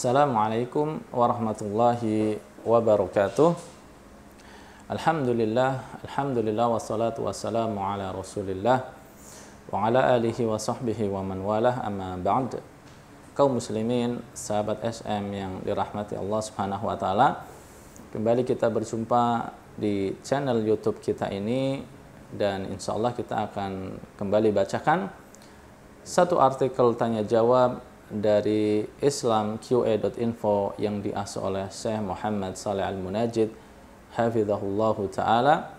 Assalamualaikum warahmatullahi wabarakatuh Alhamdulillah Alhamdulillah wassalatu wassalamu ala rasulillah Wa ala alihi wa sahbihi wa man walah amma ba'd Kaum muslimin, sahabat SM yang dirahmati Allah subhanahu wa ta'ala Kembali kita berjumpa di channel youtube kita ini Dan insya Allah kita akan kembali bacakan satu artikel tanya jawab dari Islam QA.info yang diasuh oleh Syekh Muhammad Saleh Al-Munajid hafizahullahu taala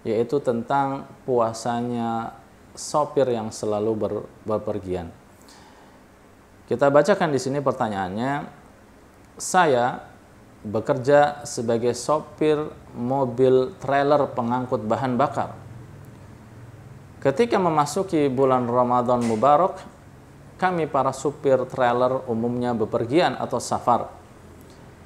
yaitu tentang puasanya sopir yang selalu ber, berpergian. Kita bacakan di sini pertanyaannya. Saya bekerja sebagai sopir mobil trailer pengangkut bahan bakar. Ketika memasuki bulan Ramadan Mubarak, kami para supir trailer umumnya bepergian atau safar.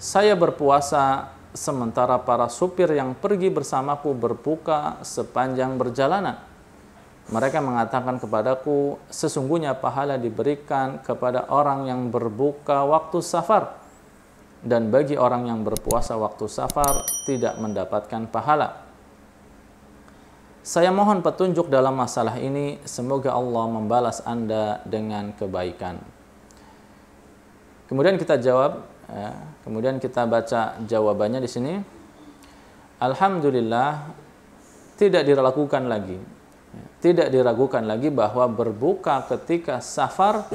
Saya berpuasa sementara para supir yang pergi bersamaku berbuka sepanjang perjalanan. Mereka mengatakan kepadaku, sesungguhnya pahala diberikan kepada orang yang berbuka waktu safar dan bagi orang yang berpuasa waktu safar tidak mendapatkan pahala. Saya mohon petunjuk dalam masalah ini, semoga Allah membalas Anda dengan kebaikan. Kemudian kita jawab, ya, kemudian kita baca jawabannya di sini. Alhamdulillah tidak diragukan lagi. Ya, tidak diragukan lagi bahwa berbuka ketika safar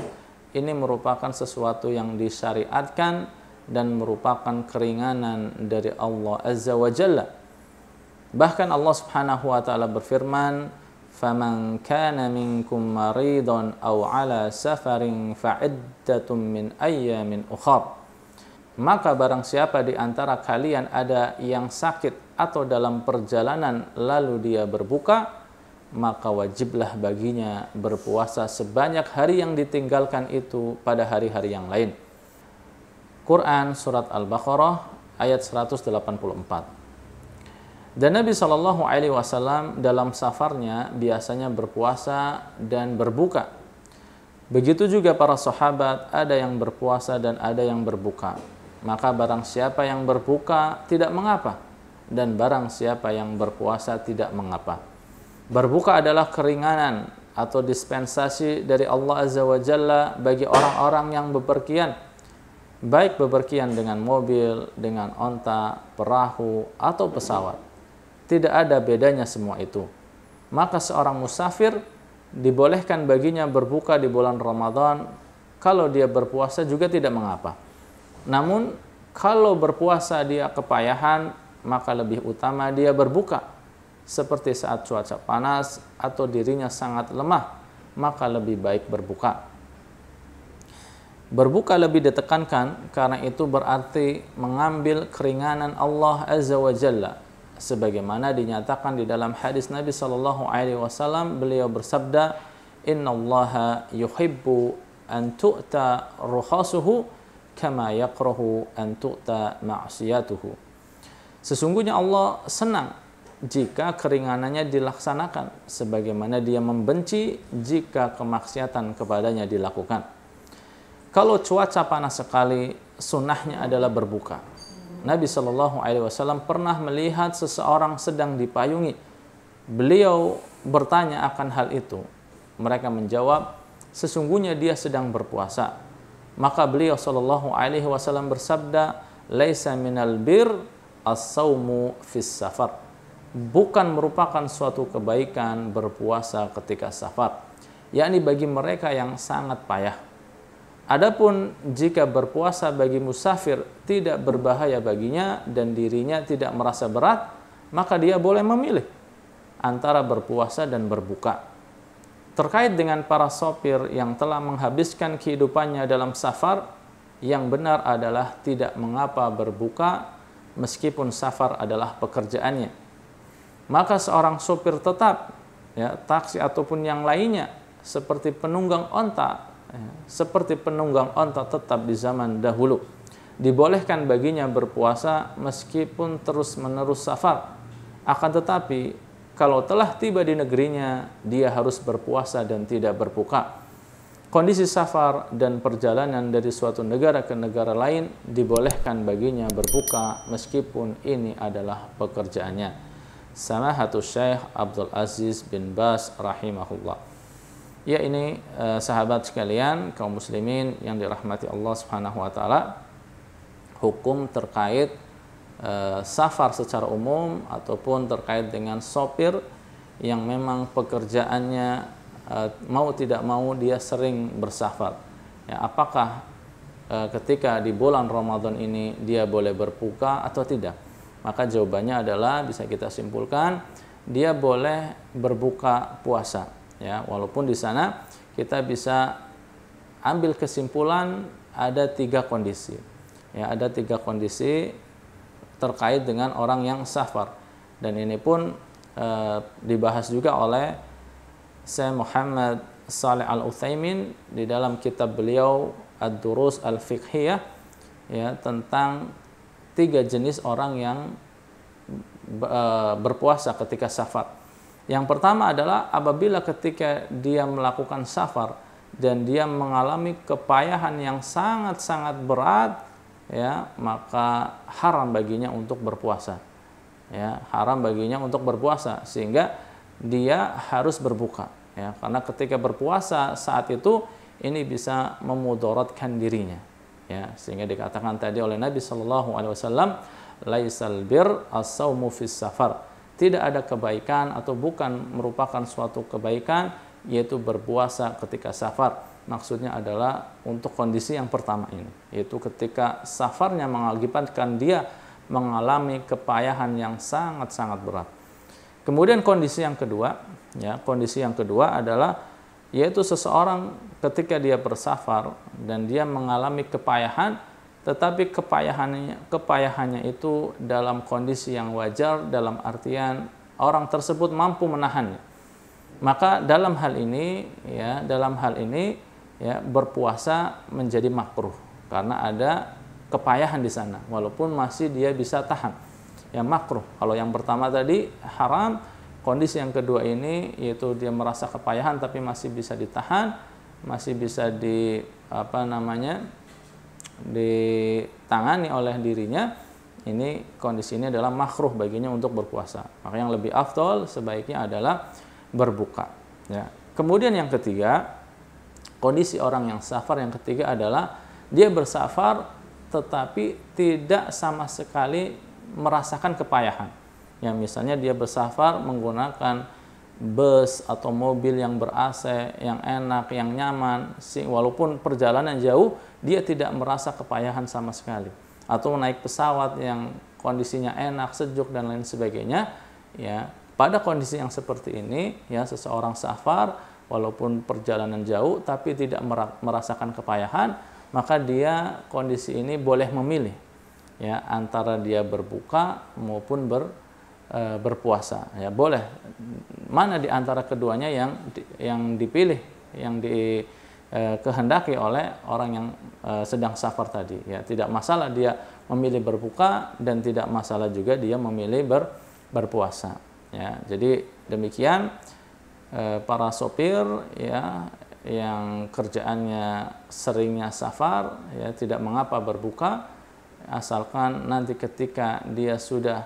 ini merupakan sesuatu yang disyariatkan dan merupakan keringanan dari Allah Azza wa Jalla Bahkan Allah Subhanahu wa taala berfirman, "Faman kana minkum maridun aw ala safarin fa'iddatun min ayyamin ukhar." Maka barang siapa di antara kalian ada yang sakit atau dalam perjalanan lalu dia berbuka, maka wajiblah baginya berpuasa sebanyak hari yang ditinggalkan itu pada hari-hari yang lain. Quran Surat Al-Baqarah ayat 184 dan Nabi Shallallahu Alaihi Wasallam dalam safarnya biasanya berpuasa dan berbuka. Begitu juga para sahabat ada yang berpuasa dan ada yang berbuka. Maka barang siapa yang berbuka tidak mengapa dan barang siapa yang berpuasa tidak mengapa. Berbuka adalah keringanan atau dispensasi dari Allah Azza wa Jalla bagi orang-orang yang bepergian baik bepergian dengan mobil, dengan onta, perahu atau pesawat tidak ada bedanya semua itu. Maka seorang musafir dibolehkan baginya berbuka di bulan Ramadan kalau dia berpuasa juga tidak mengapa. Namun kalau berpuasa dia kepayahan maka lebih utama dia berbuka seperti saat cuaca panas atau dirinya sangat lemah maka lebih baik berbuka. Berbuka lebih ditekankan karena itu berarti mengambil keringanan Allah Azza wa Jalla sebagaimana dinyatakan di dalam hadis Nabi Shallallahu Alaihi Wasallam beliau bersabda Inna Allah yuhibbu an tu'ta ruhasuhu kama yakrahu an tu'ta ma'siyatuhu Sesungguhnya Allah senang jika keringanannya dilaksanakan sebagaimana dia membenci jika kemaksiatan kepadanya dilakukan. Kalau cuaca panas sekali, sunnahnya adalah berbuka Nabi Shallallahu Alaihi Wasallam pernah melihat seseorang sedang dipayungi. Beliau bertanya akan hal itu. Mereka menjawab, sesungguhnya dia sedang berpuasa. Maka beliau Shallallahu Alaihi Wasallam bersabda, "Laisa minal bir as fis safar." Bukan merupakan suatu kebaikan berpuasa ketika safar, yakni bagi mereka yang sangat payah Adapun jika berpuasa bagi musafir tidak berbahaya baginya dan dirinya tidak merasa berat, maka dia boleh memilih antara berpuasa dan berbuka. Terkait dengan para sopir yang telah menghabiskan kehidupannya dalam safar, yang benar adalah tidak mengapa berbuka meskipun safar adalah pekerjaannya. Maka seorang sopir tetap, ya, taksi ataupun yang lainnya, seperti penunggang onta seperti penunggang onta tetap di zaman dahulu. Dibolehkan baginya berpuasa meskipun terus-menerus safar. Akan tetapi, kalau telah tiba di negerinya, dia harus berpuasa dan tidak berbuka. Kondisi safar dan perjalanan dari suatu negara ke negara lain dibolehkan baginya berbuka meskipun ini adalah pekerjaannya. Samahatul Syekh Abdul Aziz bin Bas rahimahullah. Ya ini eh, sahabat sekalian kaum muslimin yang dirahmati Allah Subhanahu wa taala hukum terkait eh, safar secara umum ataupun terkait dengan sopir yang memang pekerjaannya eh, mau tidak mau dia sering bersafar. Ya, apakah eh, ketika di bulan Ramadan ini dia boleh berbuka atau tidak? Maka jawabannya adalah bisa kita simpulkan dia boleh berbuka puasa ya walaupun di sana kita bisa ambil kesimpulan ada tiga kondisi ya ada tiga kondisi terkait dengan orang yang safar dan ini pun e, dibahas juga oleh Syekh Muhammad Saleh Al Utsaimin di dalam kitab beliau Ad-Durus Al Fiqhiyah ya tentang tiga jenis orang yang e, berpuasa ketika safar yang pertama adalah apabila ketika dia melakukan safar dan dia mengalami kepayahan yang sangat-sangat berat, ya maka haram baginya untuk berpuasa. Ya, haram baginya untuk berpuasa sehingga dia harus berbuka. Ya, karena ketika berpuasa saat itu ini bisa memudaratkan dirinya. Ya, sehingga dikatakan tadi oleh Nabi Shallallahu Alaihi Wasallam, laisal bir as-saumu safar tidak ada kebaikan atau bukan merupakan suatu kebaikan yaitu berpuasa ketika safar. Maksudnya adalah untuk kondisi yang pertama ini, yaitu ketika safarnya mengakibatkan dia mengalami kepayahan yang sangat-sangat berat. Kemudian kondisi yang kedua, ya, kondisi yang kedua adalah yaitu seseorang ketika dia bersafar dan dia mengalami kepayahan tetapi kepayahannya, kepayahannya itu dalam kondisi yang wajar, dalam artian orang tersebut mampu menahannya. Maka dalam hal ini, ya, dalam hal ini, ya, berpuasa menjadi makruh karena ada kepayahan di sana, walaupun masih dia bisa tahan. Ya makruh. Kalau yang pertama tadi haram, kondisi yang kedua ini yaitu dia merasa kepayahan tapi masih bisa ditahan, masih bisa di apa namanya ditangani oleh dirinya ini kondisi ini adalah makruh baginya untuk berpuasa. Maka yang lebih afdol sebaiknya adalah berbuka. Ya. Kemudian yang ketiga, kondisi orang yang safar yang ketiga adalah dia bersafar tetapi tidak sama sekali merasakan kepayahan. Ya misalnya dia bersafar menggunakan bus atau mobil yang ber-AC, yang enak, yang nyaman, walaupun perjalanan jauh, dia tidak merasa kepayahan sama sekali. Atau naik pesawat yang kondisinya enak, sejuk dan lain sebagainya, ya. Pada kondisi yang seperti ini, ya seseorang safar walaupun perjalanan jauh tapi tidak merasakan kepayahan, maka dia kondisi ini boleh memilih ya antara dia berbuka maupun ber e, berpuasa ya boleh mana di antara keduanya yang yang dipilih yang di e, kehendaki oleh orang yang e, sedang safar tadi ya tidak masalah dia memilih berbuka dan tidak masalah juga dia memilih ber, berpuasa ya jadi demikian e, para sopir ya yang kerjaannya seringnya safar ya tidak mengapa berbuka asalkan nanti ketika dia sudah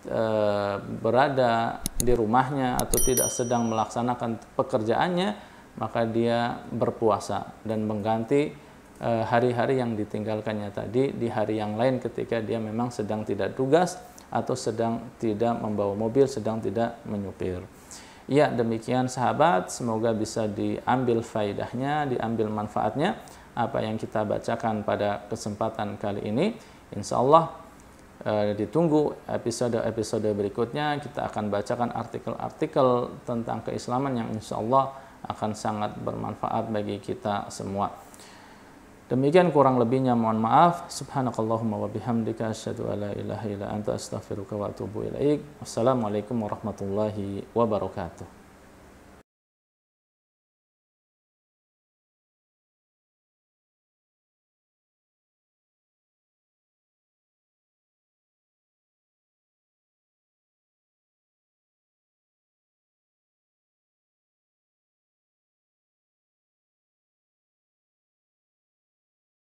Eh, berada di rumahnya atau tidak sedang melaksanakan pekerjaannya, maka dia berpuasa dan mengganti eh, hari-hari yang ditinggalkannya tadi di hari yang lain ketika dia memang sedang tidak tugas atau sedang tidak membawa mobil, sedang tidak menyupir. Ya, demikian sahabat, semoga bisa diambil faidahnya, diambil manfaatnya apa yang kita bacakan pada kesempatan kali ini. Insya Allah uh, ditunggu episode-episode berikutnya kita akan bacakan artikel-artikel tentang keislaman yang insya Allah akan sangat bermanfaat bagi kita semua. Demikian kurang lebihnya mohon maaf. Subhanakallahumma wa bihamdika asyhadu an la ilaha illa anta astaghfiruka wa atubu ilaik. Wassalamualaikum warahmatullahi wabarakatuh.